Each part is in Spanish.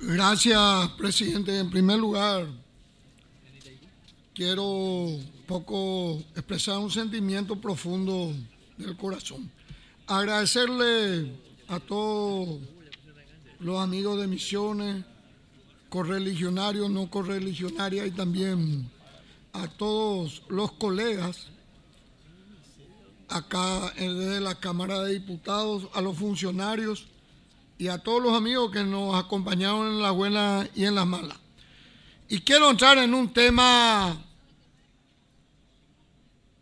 Gracias, presidente. En primer lugar, quiero poco expresar un sentimiento profundo del corazón. Agradecerle a todos los amigos de misiones, correligionarios, no correligionarias y también a todos los colegas acá desde la Cámara de Diputados, a los funcionarios y a todos los amigos que nos acompañaron en las buenas y en las malas. Y quiero entrar en un tema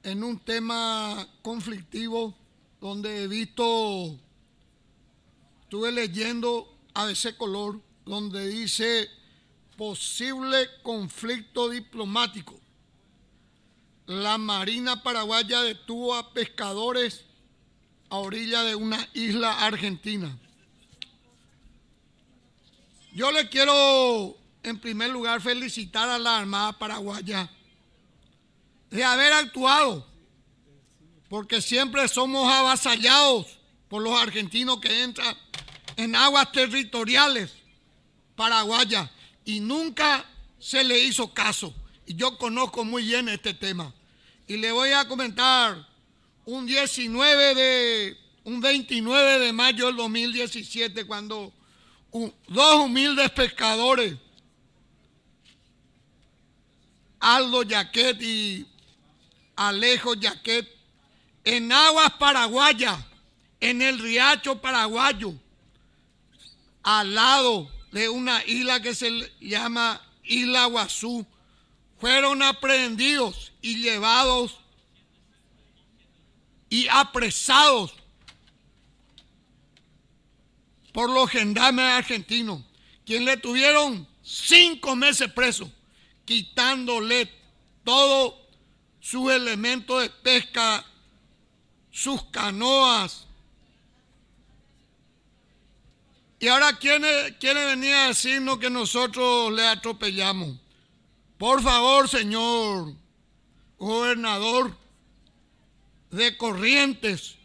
en un tema conflictivo donde he visto estuve leyendo a ese Color donde dice posible conflicto diplomático la Marina Paraguaya detuvo a pescadores a orilla de una isla argentina. Yo le quiero, en primer lugar, felicitar a la Armada Paraguaya de haber actuado, porque siempre somos avasallados por los argentinos que entran en aguas territoriales paraguayas y nunca se le hizo caso yo conozco muy bien este tema. Y le voy a comentar un 19 de, un 29 de mayo del 2017, cuando dos humildes pescadores, Aldo Jaquet y Alejo Jaquet, en aguas paraguayas, en el riacho paraguayo, al lado de una isla que se llama Isla Guazú, fueron aprehendidos y llevados y apresados por los gendarmes argentinos, quien le tuvieron cinco meses preso, quitándole todo su elemento de pesca, sus canoas. Y ahora quién quiere venir a decirnos que nosotros le atropellamos. Por favor, señor gobernador de Corrientes,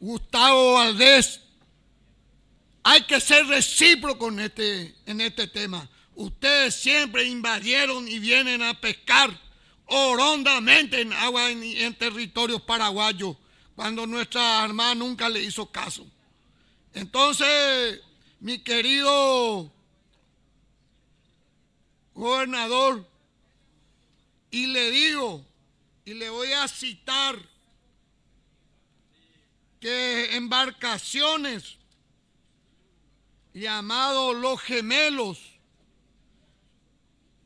Gustavo Valdés, hay que ser recíproco en este, en este tema. Ustedes siempre invadieron y vienen a pescar orondamente en agua en, en territorios paraguayos, cuando nuestra armada nunca le hizo caso. Entonces, mi querido gobernador y le digo, y le voy a citar, que embarcaciones llamado los gemelos,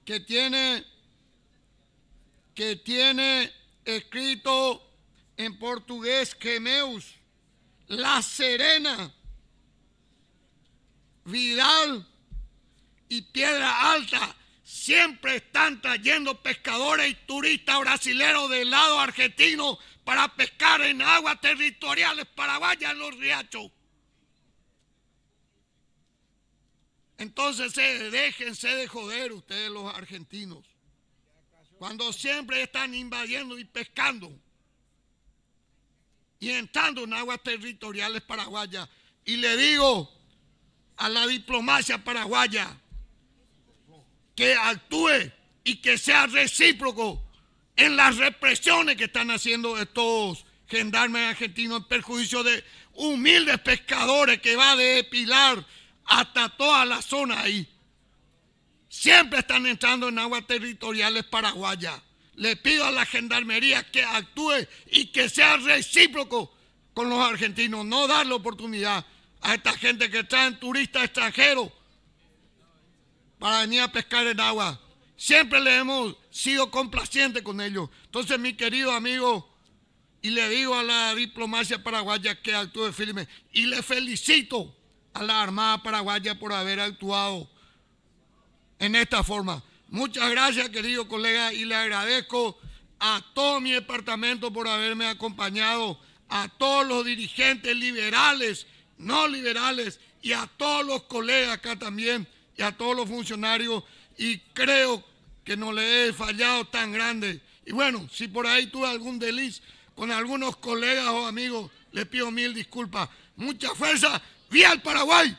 que tiene, que tiene escrito en portugués gemeus, La Serena, Vidal y Piedra Alta siempre están trayendo pescadores y turistas brasileños del lado argentino para pescar en aguas territoriales paraguayas en los riachos. Entonces déjense de joder ustedes los argentinos, cuando siempre están invadiendo y pescando y entrando en aguas territoriales paraguayas. Y le digo a la diplomacia paraguaya, que actúe y que sea recíproco en las represiones que están haciendo estos gendarmes argentinos en perjuicio de humildes pescadores que va de Pilar hasta toda la zona ahí. Siempre están entrando en aguas territoriales paraguayas. Le pido a la gendarmería que actúe y que sea recíproco con los argentinos, no darle oportunidad a esta gente que traen turistas extranjeros para venir a pescar en agua. Siempre le hemos sido complacientes con ellos. Entonces, mi querido amigo, y le digo a la diplomacia paraguaya que actúe firme, y le felicito a la Armada Paraguaya por haber actuado en esta forma. Muchas gracias, querido colega, y le agradezco a todo mi departamento por haberme acompañado, a todos los dirigentes liberales, no liberales, y a todos los colegas acá también y a todos los funcionarios y creo que no le he fallado tan grande. Y bueno, si por ahí tuve algún deliz con algunos colegas o amigos, les pido mil disculpas. Mucha fuerza, ¡Vía al Paraguay!